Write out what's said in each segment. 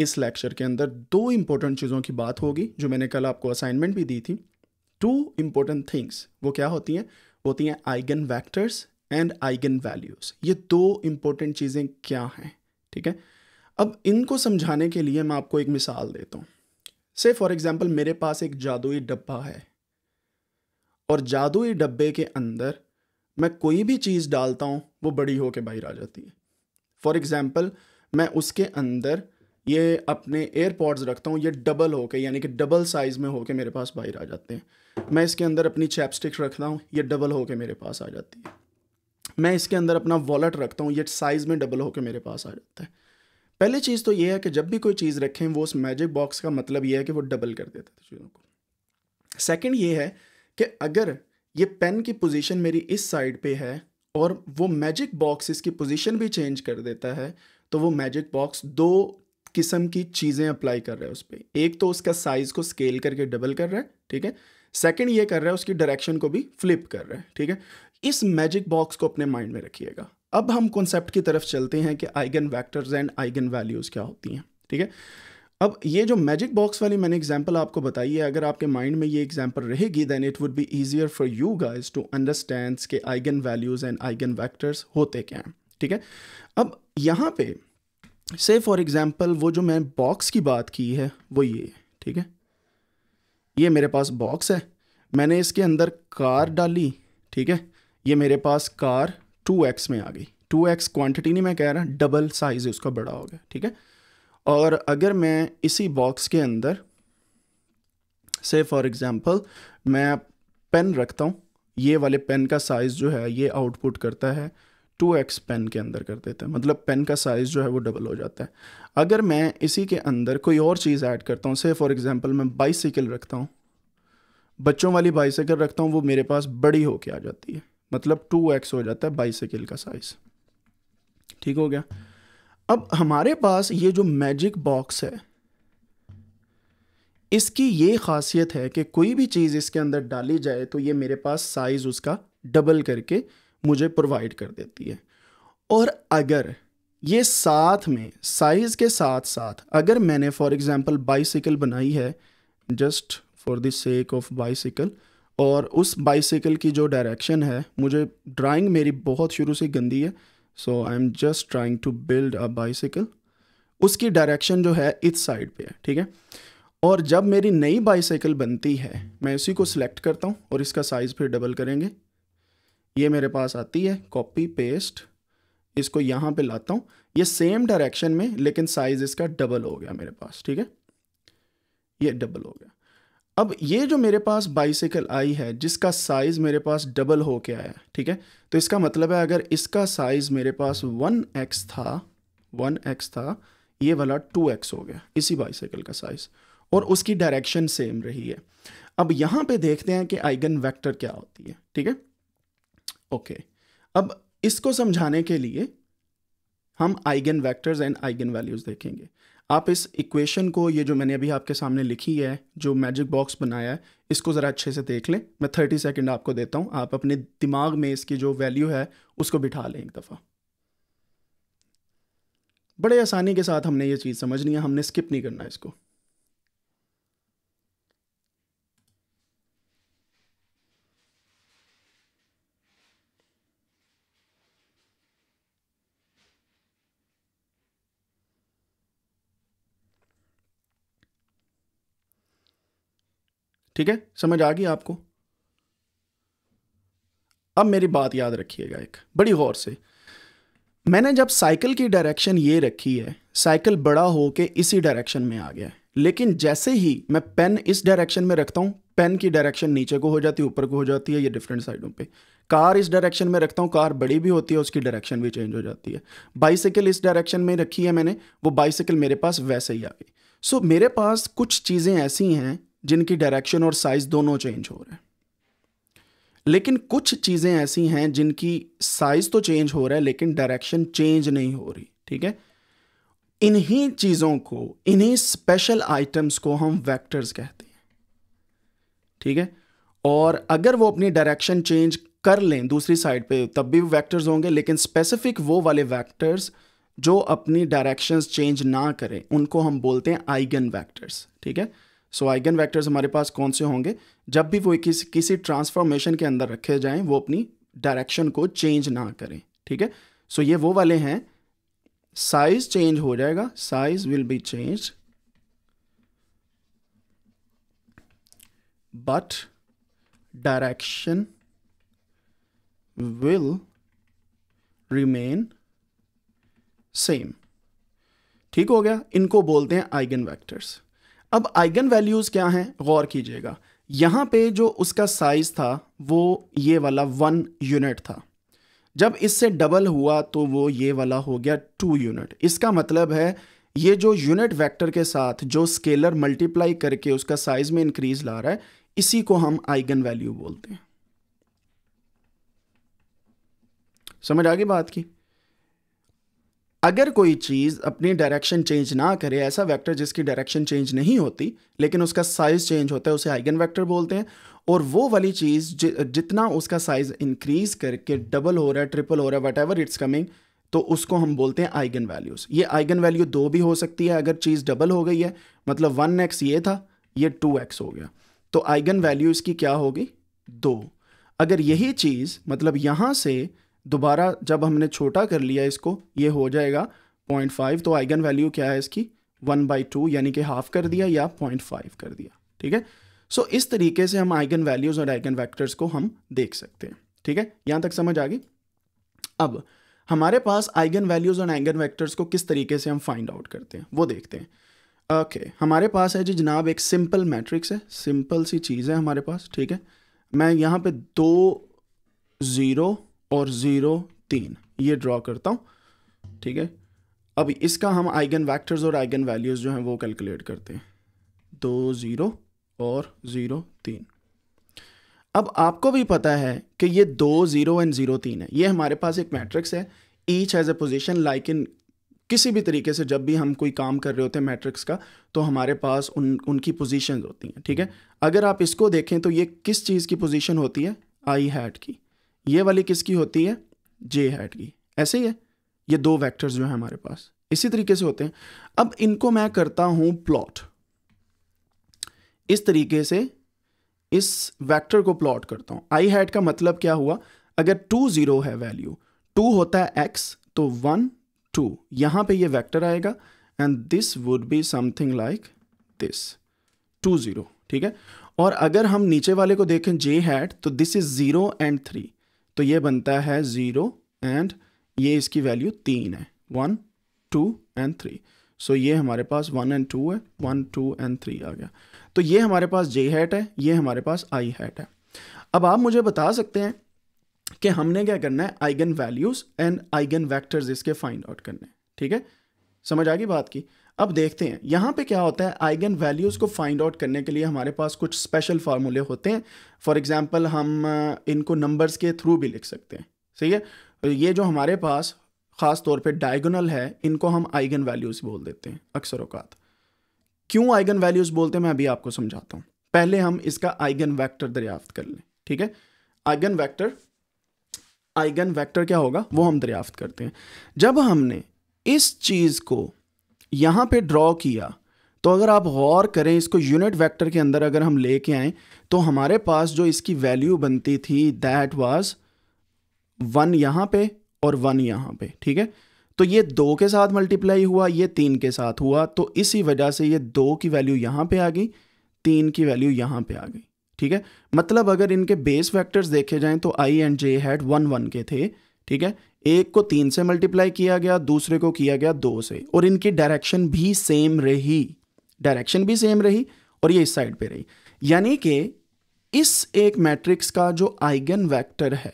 इस लेक्चर के अंदर दो इम्पोर्टेंट चीज़ों की बात होगी जो मैंने कल आपको असाइनमेंट भी दी थी टू इम्पोर्टेंट थिंग्स वो क्या होती हैं होती हैं eigen vectors and eigen values ये दो इम्पोर्टेंट चीज़ें क्या हैं ठीक है अब इनको समझाने के लिए मैं आपको एक मिसाल देता हूँ से फॉर एग्ज़ाम्पल मेरे पास एक जादुई डब्बा है और जादुई डब्बे के अंदर मैं कोई भी चीज़ डालता हूँ वो बड़ी होकर बाहर आ जाती है फॉर एग्ज़ाम्पल मैं उसके अंदर ये अपने एयरपॉड्स रखता हूँ ये डबल होके यानी कि डबल साइज़ में होके मेरे पास बाहर आ जाते हैं मैं इसके अंदर अपनी चैपस्टिक रखता हूँ ये डबल होके मेरे पास आ जाती है मैं इसके अंदर अपना वॉलेट रखता हूँ ये साइज़ में डबल होके मेरे पास आ जाता है पहली चीज़ तो ये है कि जब भी कोई चीज़ रखें वो उस मैजिक बॉक्स का मतलब ये है कि वो डबल कर देता था चीज़ों को सेकेंड ये है कि अगर ये पेन की पोजिशन मेरी इस साइड पर है और वो मैजिक बॉक्स इसकी पोजिशन भी चेंज कर देता है तो वो मैजिक बॉक्स दो किस्म की चीज़ें अप्लाई कर रहा है उस पर एक तो उसका साइज़ को स्केल करके डबल कर रहा है ठीक है सेकेंड ये कर रहा है उसकी डायरेक्शन को भी फ्लिप कर रहा है ठीक है इस मैजिक बॉक्स को अपने माइंड में रखिएगा अब हम कॉन्सेप्ट की तरफ चलते हैं कि eigen vectors and eigen values क्या होती हैं ठीक है अब ये जो मैजिक बॉक्स वाली मैंने एग्जांपल आपको बताई है अगर आपके माइंड में ये एग्जांपल रहेगी then it would be easier for you guys to understand के eigen values and eigen vectors होते क्या हैं ठीक है अब यहाँ पे से फॉर एग्ज़ाम्पल वो जो मैं बॉक्स की बात की है वो ये ठीक है ये मेरे पास बॉक्स है मैंने इसके अंदर कार डाली ठीक है ये मेरे पास कार 2x एक्स में आ गई टू एक्स क्वान्टिटी नहीं मैं कह रहा डबल साइज़ उसका बड़ा हो गया ठीक है और अगर मैं इसी बॉक्स के अंदर से फॉर एग्ज़ाम्पल मैं पेन रखता हूँ ये वाले पेन का साइज़ जो है ये आउटपुट करता है टू एक्स पेन के अंदर कर देता है मतलब पेन का साइज़ जो है वो डबल हो जाता है अगर मैं इसी के अंदर कोई और चीज़ ऐड करता हूँ से फॉर एग्ज़ाम्पल मैं बाईसाइकिल रखता हूँ बच्चों वाली बाईसाइकिल रखता हूँ वो मेरे पास बड़ी होके आ जाती है मतलब टू एक्स हो जाता है बाईसाइकिल का साइज़ ठीक हो गया अब हमारे पास ये जो मैजिक बॉक्स है इसकी ये खासियत है कि कोई भी चीज़ इसके अंदर डाली जाए तो ये मेरे पास साइज़ उसका डबल करके मुझे प्रोवाइड कर देती है और अगर ये साथ में साइज़ के साथ साथ अगर मैंने फॉर एग्ज़ाम्पल बाईसाइकिल बनाई है just for the sake of bicycle और उस बाइसिकल की जो डायरेक्शन है मुझे ड्राइंग मेरी बहुत शुरू से गंदी है so I am just trying to build a bicycle उसकी डायरेक्शन जो है इस साइड पे है ठीक है और जब मेरी नई बाईसाइकिल बनती है मैं उसी को सिलेक्ट करता हूँ और इसका साइज़ फिर डबल करेंगे ये मेरे पास आती है कॉपी पेस्ट इसको यहाँ पे लाता हूँ ये सेम डायरेक्शन में लेकिन साइज इसका डबल हो गया मेरे पास ठीक है ये डबल हो गया अब ये जो मेरे पास बाइसिकल आई है जिसका साइज़ मेरे पास डबल हो के आया ठीक है तो इसका मतलब है अगर इसका साइज़ मेरे पास वन एक्स था वन एक्स था ये वाला टू एक्स हो गया इसी बाइसिकल का साइज़ और उसकी डायरेक्शन सेम रही है अब यहाँ पे देखते हैं कि आइगन वेक्टर क्या होती है ठीक है ओके अब इसको समझाने के लिए हम eigen vectors and eigen values देखेंगे आप इस इक्वेशन को ये जो मैंने अभी आपके सामने लिखी है जो मैजिक बॉक्स बनाया है इसको ज़रा अच्छे से देख लें मैं थर्टी सेकेंड आपको देता हूँ आप अपने दिमाग में इसकी जो वैल्यू है उसको बिठा लें एक दफ़ा बड़े आसानी के साथ हमने ये चीज़ समझनी है हमने स्किप नहीं करना इसको ठीक है समझ आ गई आपको अब मेरी बात याद रखिएगा एक बड़ी गौर से मैंने जब साइकिल की डायरेक्शन ये रखी है साइकिल बड़ा हो के इसी डायरेक्शन में आ गया है लेकिन जैसे ही मैं पेन इस डायरेक्शन में रखता हूँ पेन की डायरेक्शन नीचे को हो जाती है ऊपर को हो जाती है ये डिफरेंट साइडों पे कार इस डायरेक्शन में रखता हूँ कार बड़ी भी होती है उसकी डायरेक्शन भी चेंज हो जाती है बाइसाइकिल इस डायरेक्शन में रखी है मैंने वो बाइसाइकिल मेरे पास वैसे ही आ गई सो so, मेरे पास कुछ चीज़ें ऐसी हैं जिनकी डायरेक्शन और साइज़ दोनों चेंज हो रहे हैं लेकिन कुछ चीज़ें ऐसी हैं जिनकी साइज़ तो चेंज हो रहा है लेकिन डायरेक्शन चेंज नहीं हो रही ठीक है इन्हीं चीज़ों को इन्हीं स्पेशल आइटम्स को हम वेक्टर्स कहते हैं ठीक है और अगर वो अपनी डायरेक्शन चेंज कर लें दूसरी साइड पे तब भी वेक्टर्स होंगे लेकिन स्पेसिफिक वो वाले वेक्टर्स जो अपनी डायरेक्शंस चेंज ना करें उनको हम बोलते हैं आइगन वेक्टर्स ठीक है सो आइगन वैक्टर्स हमारे पास कौन से होंगे जब भी वो किस, किसी ट्रांसफॉर्मेशन के अंदर रखे जाएं वो अपनी डायरेक्शन को चेंज ना करें ठीक है सो ये वो वाले हैं साइज चेंज हो जाएगा size will be change but direction will remain same ठीक हो गया इनको बोलते हैं आइगन वैक्टर्स अब आइगन वैल्यूज़ क्या हैं गौर कीजिएगा यहाँ पे जो उसका साइज़ था वो ये वाला वन यूनिट था जब इससे डबल हुआ तो वो ये वाला हो गया टू यूनिट इसका मतलब है ये जो यूनिट वेक्टर के साथ जो स्केलर मल्टीप्लाई करके उसका साइज में इंक्रीज ला रहा है इसी को हम आइगन वैल्यू बोलते हैं समझ आ गई बात की अगर कोई चीज़ अपनी डायरेक्शन चेंज ना करे ऐसा वेक्टर जिसकी डायरेक्शन चेंज नहीं होती लेकिन उसका साइज़ चेंज होता है उसे आइगन वेक्टर बोलते हैं और वो वाली चीज़ जि, जितना उसका साइज़ इंक्रीज करके डबल हो रहा है ट्रिपल हो रहा है वट एवर इट्स कमिंग तो उसको हम बोलते हैं आइगन वैल्यूज़ ये आइगन वैल्यू दो भी हो सकती है अगर चीज़ डबल हो गई है मतलब वन एक्स ये था ये टू एक्स हो गया तो आइगन वैल्यू इसकी क्या होगी दो अगर यही चीज़ मतलब यहाँ से दोबारा जब हमने छोटा कर लिया इसको ये हो जाएगा पॉइंट फाइव तो आइगन वैल्यू क्या है इसकी वन बाई टू यानी कि हाफ कर दिया या पॉइंट फाइव कर दिया ठीक है सो इस तरीके से हम आइगन वैल्यूज़ और आइगन वैक्टर्स को हम देख सकते हैं ठीक है यहाँ तक समझ आ गई अब हमारे पास आइगन वैल्यूज़ और आइगन वैक्टर्स को किस तरीके से हम फाइंड आउट करते हैं वो देखते हैं ओके okay, हमारे पास है जी जनाब एक सिंपल मैट्रिक्स है सिंपल सी चीज़ है हमारे पास ठीक है मैं यहाँ पे दो ज़ीरो और ज़ीरो तीन ये ड्रॉ करता हूँ ठीक है अब इसका हम आइगन वैक्टर्स और आइगन वैल्यूज़ जो हैं वो कैलकुलेट करते हैं दो ज़ीरो और ज़ीरो तीन अब आपको भी पता है कि ये दो ज़ीरो एंड ज़ीरो तीन है ये हमारे पास एक मैट्रिक्स है each has a position like in किसी भी तरीके से जब भी हम कोई काम कर रहे होते हैं मैट्रिक्स का तो हमारे पास उन उनकी पोजीशंस होती हैं ठीक है अगर आप इसको देखें तो ये किस चीज़ की पोजीशन होती है आई हैट की ये वाली किसकी होती है जे हैट की ऐसे ही है ये दो वेक्टर्स जो है हमारे पास इसी तरीके से होते हैं अब इनको मैं करता हूं प्लॉट इस तरीके से इस वेक्टर को प्लॉट करता हूं आई हैट का मतलब क्या हुआ अगर टू जीरो है वैल्यू टू होता है एक्स तो वन टू यहां पे ये वेक्टर आएगा and this would be something like this two zero ठीक है और अगर हम नीचे वाले को देखें जे हैट तो this is zero and three तो ये बनता है ज़ीरो एंड ये इसकी वैल्यू तीन है one two and three so ये हमारे पास वन एंड टू है वन टू एंड थ्री आ गया तो ये हमारे पास जे हैट है ये हमारे पास आई हैट है अब आप मुझे बता सकते हैं कि हमने क्या करना है eigen values and eigen vectors इसके फाइंड आउट करने ठीक है समझ आ गई बात की अब देखते हैं यहाँ पे क्या होता है आइगन वैल्यूज़ को फाइंड आउट करने के लिए हमारे पास कुछ स्पेशल फार्मूले होते हैं फॉर एग्जांपल हम इनको नंबर्स के थ्रू भी लिख सकते हैं सही है तो ये जो हमारे पास ख़ास तौर पे डायगोनल है इनको हम आइगन वैल्यूज़ बोल देते हैं अक्सर अवकात क्यों आइगन वैल्यूज़ बोलते हैं मैं अभी आपको समझाता हूँ पहले हम इसका आइगन वैक्टर दरियाफ्त कर लें ठीक है आइगन वैक्टर आइगन वैक्टर क्या होगा वो हम दरियाफ्त करते हैं जब हमने इस चीज़ को यहाँ पे ड्रॉ किया तो अगर आप गौर करें इसको यूनिट वेक्टर के अंदर अगर हम लेके आए तो हमारे पास जो इसकी वैल्यू बनती थी दैट वाज वन यहाँ पे और वन यहाँ पे ठीक है तो ये दो के साथ मल्टीप्लाई हुआ ये तीन के साथ हुआ तो इसी वजह से ये दो की वैल्यू यहाँ पे आ गई तीन की वैल्यू यहाँ पे आ गई ठीक है मतलब अगर इनके बेस फैक्टर्स देखे जाएं तो i and j hat one one के थे ठीक है एक को तीन से मल्टीप्लाई किया गया दूसरे को किया गया दो से और इनकी डायरेक्शन भी सेम रही डायरेक्शन भी सेम रही और ये इस साइड पे रही यानी कि इस एक मैट्रिक्स का जो आइगन वेक्टर है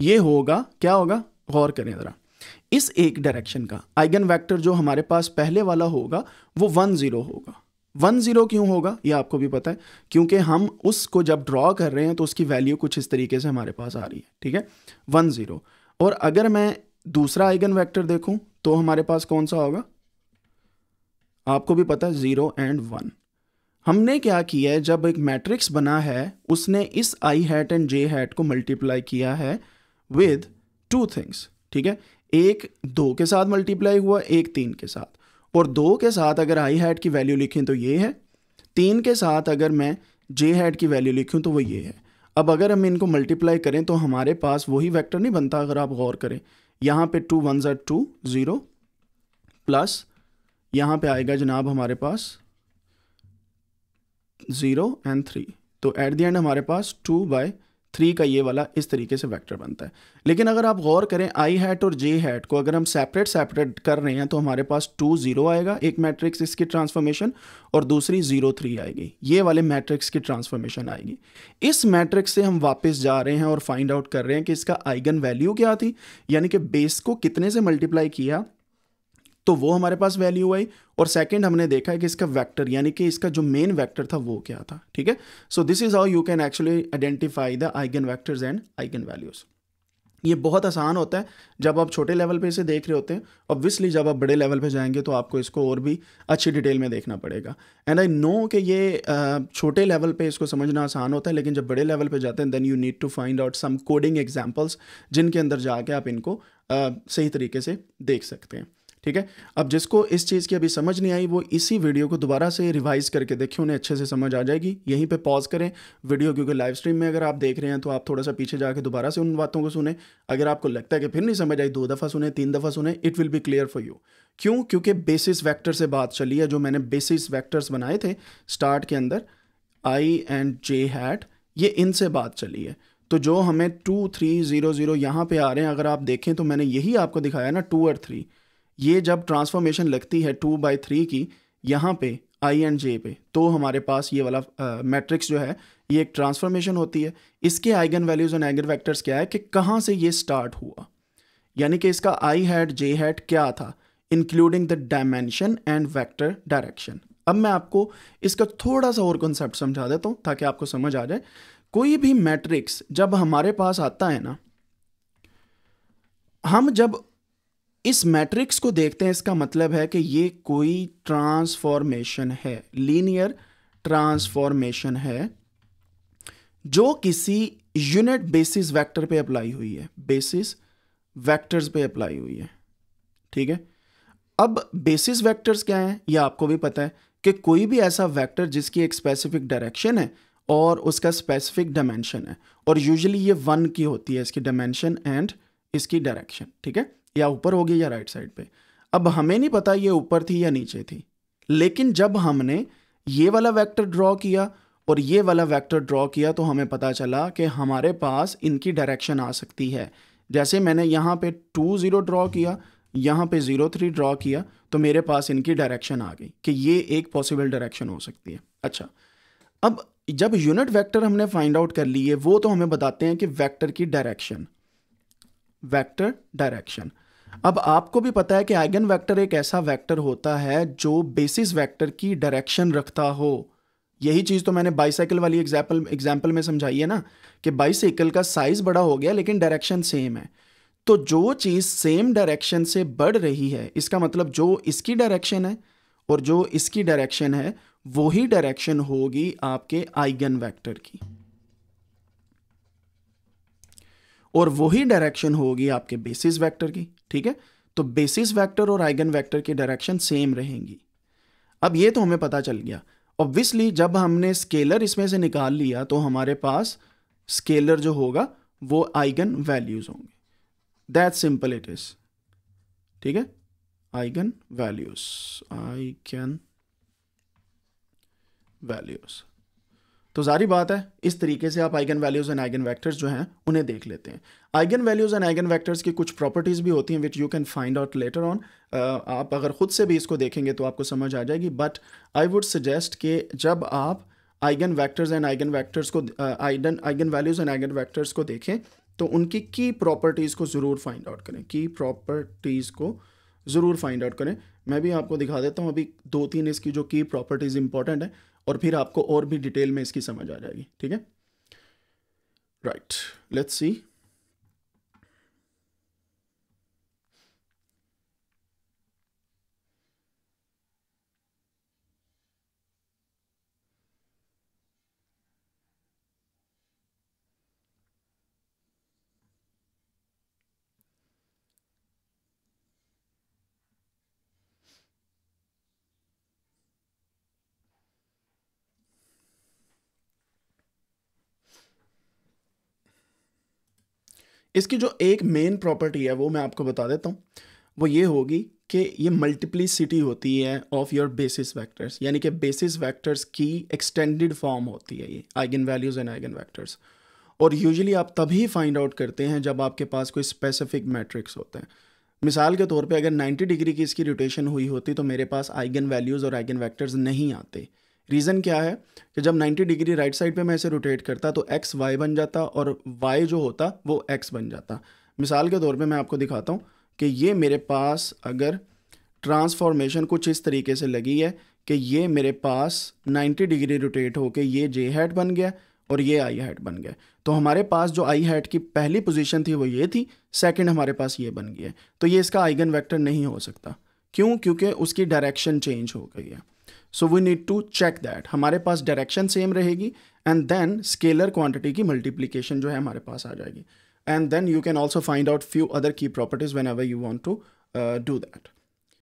ये होगा क्या होगा गौर करें ज़रा इस एक डायरेक्शन का आइगन वेक्टर जो हमारे पास पहले वाला होगा वो वन ज़ीरो होगा वन ज़ीरो क्यों होगा ये आपको भी पता है क्योंकि हम उसको जब ड्रॉ कर रहे हैं तो उसकी वैल्यू कुछ इस तरीके से हमारे पास आ रही है ठीक है वन ज़ीरो और अगर मैं दूसरा आइगन वेक्टर देखूं तो हमारे पास कौन सा होगा आपको भी पता है ज़ीरो एंड वन हमने क्या किया है जब एक मैट्रिक्स बना है उसने इस i hat and j hat को मल्टीप्लाई किया है विद टू थिंग्स ठीक है एक दो के साथ मल्टीप्लाई हुआ एक तीन के साथ और दो के साथ अगर आई हैट की वैल्यू लिखें तो ये है तीन के साथ अगर मैं जे हैट की वैल्यू लिखूँ तो वो ये है अब अगर हम इनको मल्टीप्लाई करें तो हमारे पास वही वेक्टर नहीं बनता अगर आप गौर करें यहाँ पे टू वन जर टू ज़ीरो प्लस यहाँ पे आएगा जनाब हमारे पास ज़ीरो एंड थ्री तो एट द एंड हमारे पास टू बाय थ्री का ये वाला इस तरीके से वेक्टर बनता है लेकिन अगर आप गौर करें आई हैट और जे हैट को अगर हम सेपरेट सेपरेट कर रहे हैं तो हमारे पास टू ज़ीरो आएगा एक मैट्रिक्स इसकी ट्रांसफॉर्मेशन और दूसरी ज़ीरो थ्री आएगी ये वाले मैट्रिक्स की ट्रांसफॉर्मेशन आएगी इस मैट्रिक्स से हम वापस जा रहे हैं और फाइंड आउट कर रहे हैं कि इसका आइगन वैल्यू क्या थी यानी कि बेस को कितने से मल्टीप्लाई किया तो वो हमारे पास वैल्यू आई और सेकंड हमने देखा है कि इसका वेक्टर यानी कि इसका जो मेन वेक्टर था वो क्या था ठीक है so this is how you can actually identify the eigen vectors and eigen values ये बहुत आसान होता है जब आप छोटे लेवल पे इसे देख रहे होते हैं ऑब्वियसली जब आप बड़े लेवल पे जाएंगे तो आपको इसको और भी अच्छी डिटेल में देखना पड़ेगा एंड आई नो कि ये छोटे लेवल पे इसको समझना आसान होता है लेकिन जब बड़े लेवल पे जाते हैं then you need to find out some coding examples जिनके अंदर जाके आप इनको सही तरीके से देख सकते हैं ठीक है अब जिसको इस चीज़ की अभी समझ नहीं आई वो इसी वीडियो को दोबारा से रिवाइज करके देखें उन्हें अच्छे से समझ आ जाएगी यहीं पे पॉज करें वीडियो क्योंकि लाइव स्ट्रीम में अगर आप देख रहे हैं तो आप थोड़ा सा पीछे जाके दोबारा से उन बातों को सुने अगर आपको लगता है कि फिर नहीं समझ आई दो दफ़ा सुने तीन दफ़ा सुने it will be clear for you क्यों क्योंकि बेसिस वैक्टर से बात चली है जो मैंने बेसिस वैक्टर्स बनाए थे स्टार्ट के अंदर आई एंड जे हैट ये इनसे बात चली है तो जो हमें टू थ्री ज़ीरो ज़ीरो यहाँ पे आ रहे हैं अगर आप देखें तो मैंने यही आपको दिखाया ना टू और थ्री ये जब ट्रांसफॉर्मेशन लगती है टू बाई थ्री की यहाँ पे आई एंड जे पे तो हमारे पास ये वाला मैट्रिक्स uh, जो है ये एक ट्रांसफॉर्मेशन होती है इसके आइगन वैल्यूज़ और आइगन वैक्टर्स क्या है कि कहाँ से ये स्टार्ट हुआ यानी कि इसका आई हैड जे हैड क्या था including the dimension and vector direction अब मैं आपको इसका थोड़ा सा और कॉन्सेप्ट समझा देता हूँ ताकि आपको समझ आ जाए कोई भी मैट्रिक्स जब हमारे पास आता है ना हम जब इस मैट्रिक्स को देखते हैं इसका मतलब है कि ये कोई ट्रांसफॉर्मेशन है लीनियर ट्रांसफॉर्मेशन है जो किसी यूनिट बेसिस वेक्टर पे अप्लाई हुई है बेसिस वेक्टर्स पे अप्लाई हुई है ठीक है अब बेसिस वेक्टर्स क्या हैं ये आपको भी पता है कि कोई भी ऐसा वेक्टर जिसकी एक स्पेसिफिक डायरेक्शन है और उसका स्पेसिफिक डायमेंशन है और यूजुअली ये वन की होती है इसकी डायमेंशन एंड इसकी डायरेक्शन ठीक है या ऊपर होगी या राइट साइड पे अब हमें नहीं पता ये ऊपर थी या नीचे थी लेकिन जब हमने ये वाला वेक्टर ड्रॉ किया और ये वाला वेक्टर ड्रॉ किया तो हमें पता चला कि हमारे पास इनकी डायरेक्शन आ सकती है जैसे मैंने यहाँ पे टू ज़ीरो ड्रॉ किया यहाँ पे ज़ीरो थ्री ड्रॉ किया तो मेरे पास इनकी डायरेक्शन आ गई कि ये एक पॉसिबल डायरेक्शन हो सकती है अच्छा अब जब यूनिट वेक्टर हमने फाइंड आउट कर लिए वो तो हमें बताते हैं कि वेक्टर की डायरेक्शन वेक्टर डायरेक्शन अब आपको भी पता है कि आइगन वेक्टर एक ऐसा वेक्टर होता है जो बेसिस वेक्टर की डायरेक्शन रखता हो यही चीज़ तो मैंने बाईसाइकिल वाली एग्जाम्पल एग्जाम्पल में समझाई है ना कि बाईसाइकिल का साइज़ बड़ा हो गया लेकिन डायरेक्शन सेम है तो जो चीज़ सेम डायरेक्शन से बढ़ रही है इसका मतलब जो इसकी डायरेक्शन है और जो इसकी डायरेक्शन है वही डायरेक्शन होगी आपके आइगन वैक्टर की और वही डायरेक्शन होगी आपके बेसिस वेक्टर की ठीक है तो बेसिस वेक्टर और आइगन वेक्टर की डायरेक्शन सेम रहेंगी अब ये तो हमें पता चल गया ऑब्वियसली जब हमने स्केलर इसमें से निकाल लिया तो हमारे पास स्केलर जो होगा वो आइगन वैल्यूज होंगे दैट सिंपल इट इज ठीक है eigen values I can values तो जारी बात है इस तरीके से आप eigen values and eigen vectors जो हैं उन्हें देख लेते हैं eigen values and eigen vectors की कुछ प्रॉपर्टीज़ भी होती हैं which you can find out later on आप अगर खुद से भी इसको देखेंगे तो आपको समझ आ जाएगी बट आई वुड सजेस्ट कि जब आप eigen vectors and eigen vectors को eigen eigen values and eigen vectors को देखें तो उनकी की प्रॉपर्टीज़ को ज़रूर फाइंड आउट करें की प्रॉपर्टीज़ को ज़रूर फाइंड आउट करें मैं भी आपको दिखा देता हूँ अभी दो तीन इसकी जो की प्रॉपर्टीज़ इंपॉर्टेंट हैं और फिर आपको और भी डिटेल में इसकी समझ आ जाएगी ठीक है राइट लेट्स सी इसकी जो एक मेन प्रॉपर्टी है वो मैं आपको बता देता हूँ वो ये होगी कि ये मल्टीप्लीसिटी होती है ऑफ़ योर बेसिस वेक्टर्स यानी कि बेसिस वेक्टर्स की एक्सटेंडेड फॉर्म होती है ये eigen values and eigen vectors और यूजुअली आप तभी फाइंड आउट करते हैं जब आपके पास कोई स्पेसिफिक मैट्रिक्स होते हैं मिसाल के तौर पे अगर 90 डिग्री की इसकी रोटेशन हुई होती तो मेरे पास आइगन वैल्यूज़ और आइगन वेक्टर्स नहीं आते रीज़न क्या है कि जब 90 डिग्री राइट साइड पे मैं इसे रोटेट करता तो एक्स वाई बन जाता और वाई जो होता वो एक्स बन जाता मिसाल के तौर पे मैं आपको दिखाता हूँ कि ये मेरे पास अगर ट्रांसफॉर्मेशन कुछ इस तरीके से लगी है कि ये मेरे पास 90 डिग्री रोटेट होके ये जे हैट बन गया और ये आई हैट बन गया तो हमारे पास जो आई हैट की पहली पोजिशन थी वो ये थी सेकेंड हमारे पास ये बन गया तो ये इसका आइगन वैक्टर नहीं हो सकता क्यों क्योंकि उसकी डायरेक्शन चेंज हो गई है so we need to check that हमारे पास डायरेक्शन सेम रहेगी एंड देन स्केलर क्वांटिटी की मल्टीप्लीकेशन जो है हमारे पास आ जाएगी and then you can also find out few other की properties whenever you want to do that